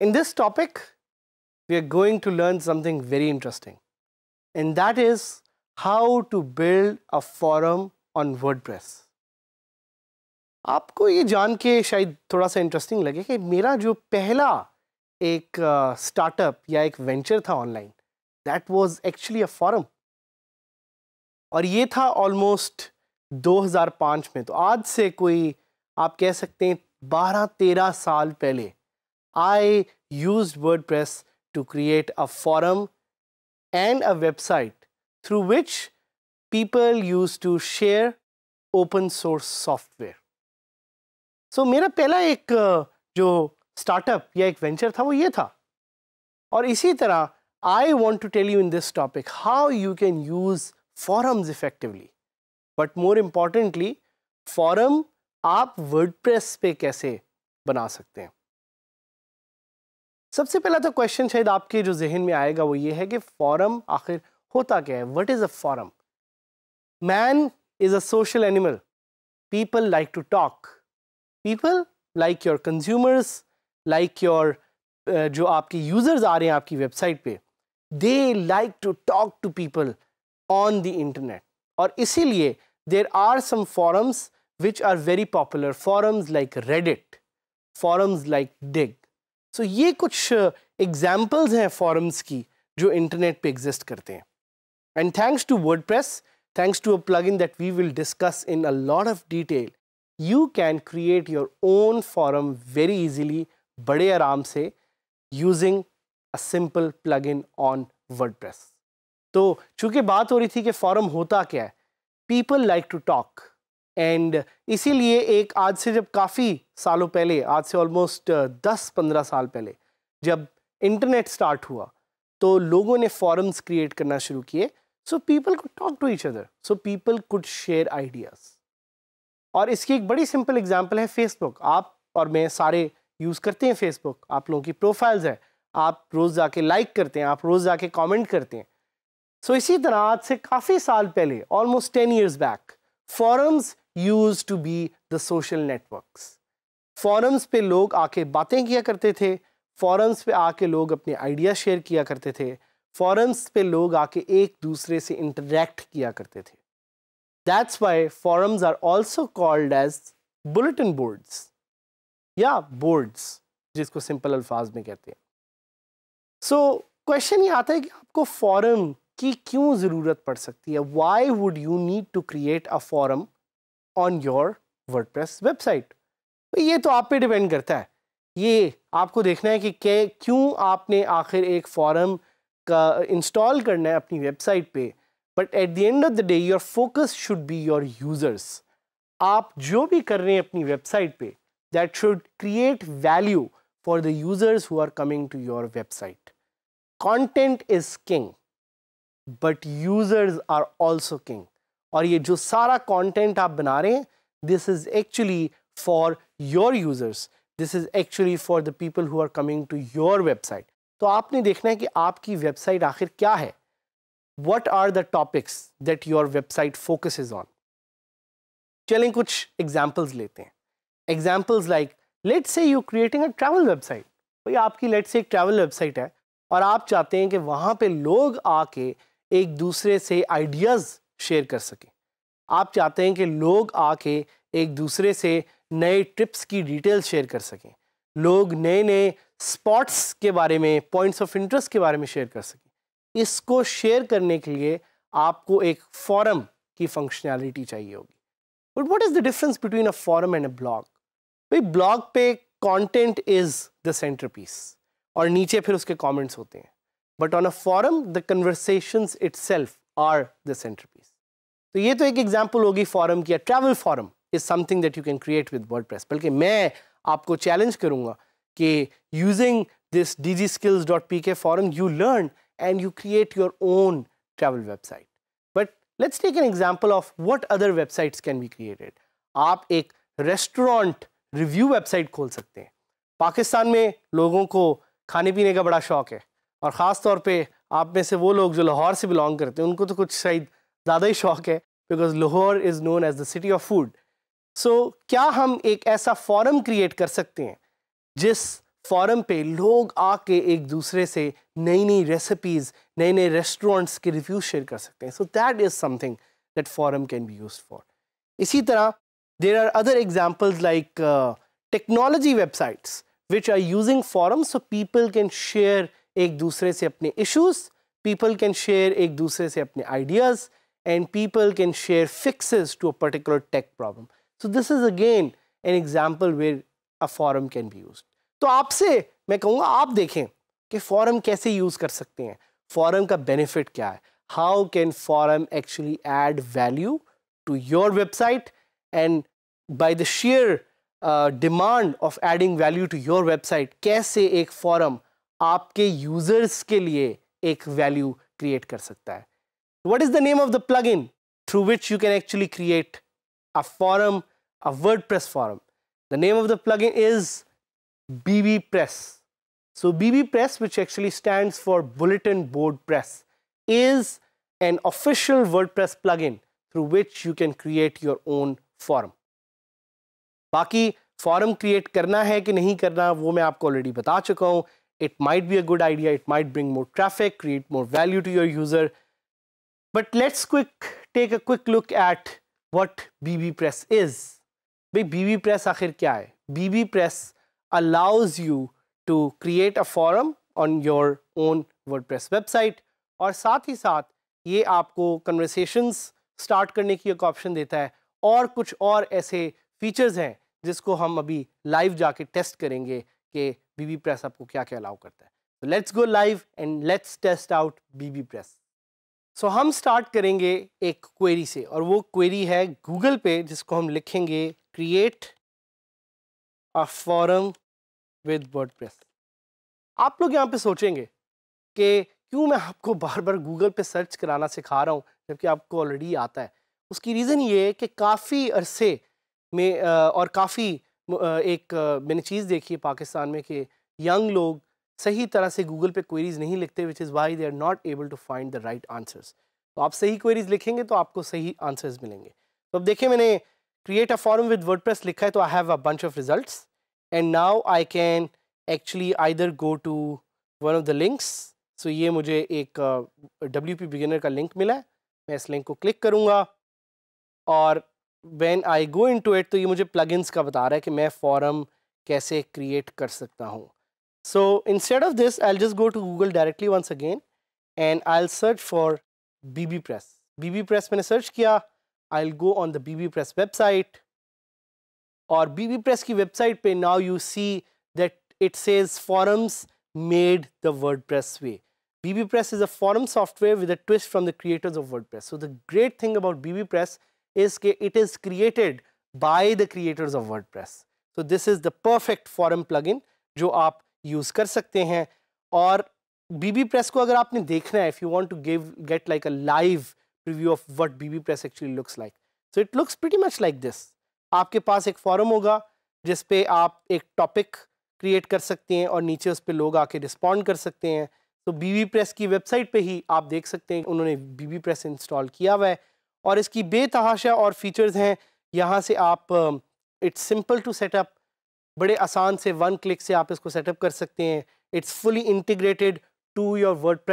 In this topic, we are going to learn something very interesting, and that is how to build a forum on press आपको ये जान के शायद थोड़ा सा इंटरेस्टिंग लगे कि मेरा जो पहला एक स्टार्टअप uh, या एक वेंचर था online that was actually a forum और ये था ऑलमोस्ट 2005 में तो आज से कोई आप कह सकते हैं 12-13 साल पहले I use WordPress to create a forum and a website through which people used to share open source software. So मेरा पहला एक जो स्टार्टअप या एक वेंचर था वो ये था और इसी तरह I want to tell you in this topic how you can use forums effectively. But more importantly, forum आप वर्डप्रेस पे कैसे बना सकते हैं सबसे पहला तो क्वेश्चन शायद आपके जो जहन में आएगा वो ये है कि फॉरम आखिर होता क्या है what is a forum man is a social animal people like to talk people like your consumers like your जो आपके यूजर्स आ रहे हैं आपकी वेबसाइट पे they like to talk to people on the internet और इसीलिए there are some forums which are very popular forums like Reddit forums like Digg so ये कुछ एग्जाम्पल्स uh, हैं फॉरम्स की जो इंटरनेट पे एग्जिस्ट करते हैं And thanks to WordPress, thanks to a plugin that we will discuss in a lot of detail, you can create your own forum very easily, bade आराम se, using a simple plugin on WordPress. So, चूंकि बात हो रही थी कि forum होता क्या है People like to talk. And इसीलिए एक आज से जब काफ़ी सालों पहले आज से ऑलमोस्ट दस पंद्रह साल पहले जब इंटरनेट स्टार्ट हुआ तो लोगों ने फॉरम्स क्रिएट करना शुरू किए so people could talk to each other so people could share ideas और इसकी एक बड़ी सिंपल एग्जाम्पल है फेसबुक आप और मैं सारे यूज़ करते हैं फेसबुक आप लोगों की प्रोफाइल्स हैं आप रोज़ जाके लाइक करते हैं आप रोज़ जाके कमेंट करते हैं सो so, इसी तरह आज से काफ़ी साल पहले almost ten years back forums used to be the social networks forums पे लोग आके बातें किया करते थे फॉरम्स पे आके लोग अपने आइडिया शेयर किया करते थे फॉरम्स पे लोग आके एक दूसरे से इंटरेक्ट किया करते थे that's why forums are also called as bulletin boards या बोर्ड्स जिसको सिंपल अल्फाज में कहते हैं सो क्वेश्चन ये आता है कि आपको फॉरम की क्यों ज़रूरत पड़ सकती है why would you need to create a forum on your press website ये तो आप पे डिपेंड करता है ये आपको देखना है कि क्यों आपने आखिर एक फॉरम का इंस्टॉल करना है अपनी वेबसाइट पे but at the end of the day your focus should be your users आप जो भी कर रहे हैं अपनी वेबसाइट पे that should create value for the users who are coming to your website content is king but users are also king और ये जो सारा कॉन्टेंट आप बना रहे हैं this is actually for your users this is actually for the people who are coming to your website तो आपने देखना है कि आपकी वेबसाइट आखिर क्या है what are the topics that your website focus on चलें कुछ एग्जाम्पल्स लेते हैं examples like let say you creating a travel website भाई आपकी लेट से एक ट्रैवल वेबसाइट है और आप चाहते हैं कि वहाँ पे लोग आके एक दूसरे से आइडियाज़ शेयर कर सकें आप चाहते हैं कि लोग आके एक दूसरे से नए ट्रिप्स की डिटेल्स शेयर कर सकें लोग नए नए स्पॉट्स के बारे में पॉइंट्स ऑफ इंटरेस्ट के बारे में शेयर कर सकें इसको शेयर करने के लिए आपको एक फॉरम की फंक्शनैलिटी चाहिए होगी but what is the difference between a forum and a blog भाई ब्लॉग पे content is the centrepiece और नीचे फिर उसके कॉमेंट्स होते हैं but on a forum the conversations itself are the centrepiece तो ये तो एक एग्जाम्पल होगी फॉरम की travel forum is something that you can create with word बल्कि मैं आपको चैलेंज करूँगा कि using this D G skills dot P K forum you learn and you create your own travel website but let's take an example of what other website can be created आप एक restaurant review website खोल सकते हैं पाकिस्तान में लोगों को खाने पीने का बड़ा शौक है और ख़ास तौर पर आप में से वो लोग जो लाहौर से बिलोंग करते हैं उनको तो कुछ शायद ज़्यादा ही शौक है because Lahore is known as the city of food so क्या हम एक ऐसा फॉरम क्रिएट कर सकते हैं जिस फॉरम पे लोग आके एक दूसरे से नई नई रेसिपीज़ नए नए रेस्टोरेंट्स के रिव्यू शेयर कर सकते हैं so that is something that forum can be use for इसी तरह there are other examples like technology websites which are using forum so people can share एक दूसरे से अपने इशूज़ पीपल कैन शेयर एक दूसरे से अपने ideas and people can share fixes to a particular tech problem so this is again an example where a forum can be use तो आपसे मैं कहूँगा आप देखें कि फॉरम कैसे यूज़ कर सकते हैं फॉरम का बेनिफिट क्या है how can forum actually add value to your website and by the share demand of adding value to your website कैसे एक फॉरम आपके यूज़र्स के लिए एक वैल्यू क्रिएट कर सकता है what is the name of the plugin through which you can actually create a forum a WordPress forum the name of the plugin is BBPress, So BBPress, which actually stands for Bulletin Board Press, is an official WordPress plugin through which you can create your own form. Baki forum create karna hai ki nahi karna, wo main aapko already bata chuka hu. It might be a good idea, it might bring more traffic, create more value to your user. But let's quick take a quick look at what BBPress is. BB Press, akhir kya hai? BB allows you to create a forum on your own WordPress website और साथ ही साथ ये आपको conversations start करने की एक option देता है और कुछ और ऐसे फीचर्स हैं जिसको हम अभी लाइव जाके टेस्ट करेंगे कि बीबी प्रेस आपको क्या क्या अलाउ करता है let's go live and let's test out bbPress so हम स्टार्ट करेंगे एक क्वेरी से और वो क्वेरी है गूगल पे जिसको हम लिखेंगे create a forum with press आप लोग यहाँ पे सोचेंगे कि क्यों मैं आपको बार बार गूगल पे सर्च कराना सिखा रहा हूँ जबकि आपको ऑलरेडी आता है उसकी रीज़न ये है कि काफ़ी अरसे में और काफ़ी एक मैंने चीज़ देखी है पाकिस्तान में कि यंग लोग सही तरह से गूगल पे क्वेरीज नहीं लिखते which is why they are not able to find the right answers तो आप सही क्वेरीज लिखेंगे तो आपको सही आंसर्स मिलेंगे तो अब देखिए मैंने create a form with WordPress लिखा है तो I have a bunch of results and now I can actually either go to one of the links so ये मुझे एक डब्ल्यू पी बिगिनर का लिंक मिला है मैं इस लिंक को क्लिक करूँगा और when I go into it तो ये मुझे इन्स का बता रहा है कि मैं फॉरम कैसे क्रिएट कर सकता हूँ so instead of this I just go to Google directly once again and I search for B B press B B press मैंने सर्च किया I go on the B B press website और bbPress की website पे now you see that it says forums made the WordPress way bbPress is a forum software with a twist from the creators of WordPress so the great thing about bbPress is के it is created by the creators of WordPress so this is the perfect forum plug जो आप use कर सकते हैं और B B press को अगर आपने देखना है if you want to give get like a live review of what bbPress actually looks like so it looks वेटी मच लाइक दिस आपके पास एक फॉरम होगा जिस पे आप एक टॉपिक क्रिएट कर सकते हैं और नीचे उस पर लोग आके रिस्पॉन्ड कर सकते हैं तो बीवी प्रेस की वेबसाइट पे ही आप देख सकते हैं उन्होंने बीवी प्रेस इंस्टॉल किया हुआ है और इसकी बेतहाशा और फीचर्स हैं यहाँ से आप इट्स सिंपल टू सेटअप बड़े आसान से वन क्लिक से आप इसको सेटअप कर सकते हैं it's fully integrated to your word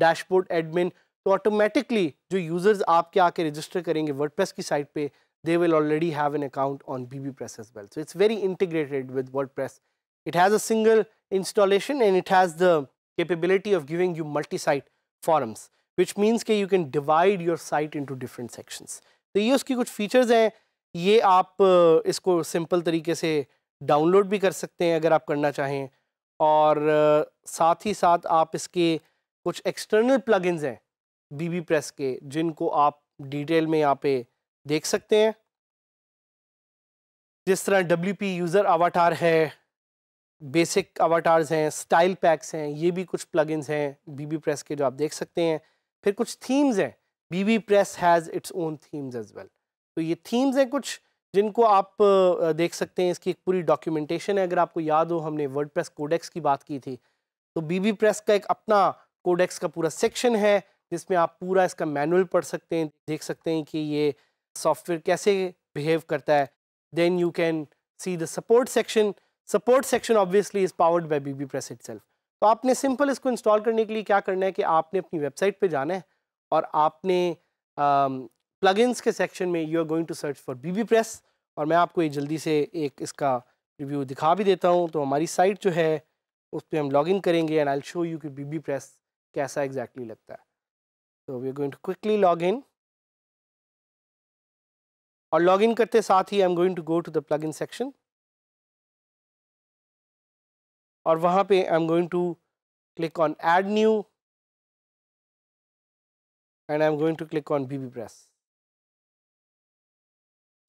dashboard admin तो ऑटोमेटिकली जो यूज़र्स आपके आके रजिस्टर करेंगे वर्ड की साइट पर they will already have an account on BBPress as well. So it's very integrated with WordPress. It has a single installation and it has the capability of giving you multi-site forums, which means that you can divide your site into different sections. So ये उसकी कुछ features हैं ये आप इसको simple तरीके से download भी कर सकते हैं अगर आप करना चाहें और साथ ही साथ आप इसके कुछ एक्सटर्नल प्लगइन्स हैं बीबी प्रेस के जिनको आप डिटेल में यहाँ पे देख सकते हैं जिस तरह डब्ल्यू पी यूज़र अवाटार है बेसिक अवाटार्स हैं स्टाइल पैक्स हैं ये भी कुछ प्लगइन्स हैं बीबी प्रेस के जो आप देख सकते हैं फिर कुछ थीम्स हैं bbPress has its own themes as well तो ये थीम्स हैं कुछ जिनको आप देख सकते हैं इसकी एक पूरी डॉक्यूमेंटेशन है अगर आपको याद हो हमने वर्ड प्रेस कोडेक्स की बात की थी तो बी प्रेस का एक अपना कोडेक्स का पूरा सेक्शन है जिसमें आप पूरा इसका मैनुअल पढ़ सकते हैं देख सकते हैं कि ये सॉफ्टवेयर कैसे बिहेव करता है then you can see the support section support section obviously is powered by bbPress itself तो आपने सिंपल इसको इंस्टॉल करने के लिए क्या करना है कि आपने अपनी वेबसाइट पे जाना है और आपने प्लग um, के सेक्शन में you are going to search for B press और मैं आपको ये जल्दी से एक इसका रिव्यू दिखा भी देता हूँ तो हमारी साइट जो है उस पर हम लॉग इन करेंगे एंड आई शो यू कि बीबी प्रेस कैसा एग्जैक्टली exactly लगता है तो we are going to quickly log in और लॉगिन करते साथ ही I am going to go to the plugin section और वहाँ पे I am going to click on add new and I am going to click on bbPress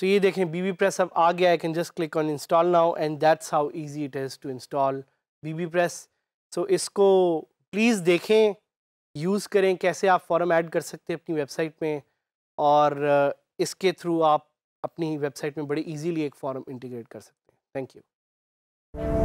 so ये देखें bbPress अब आ गया I can just click on install now and that's how easy it is to install bbPress so इसको please देखें use करें कैसे आप फॉर्म ऐड कर सकते हैं अपनी वेबसाइट में और uh, इसके थ्रू आप अपनी वेबसाइट में बड़े इजीली एक फॉर्म इंटीग्रेट कर सकते हैं थैंक यू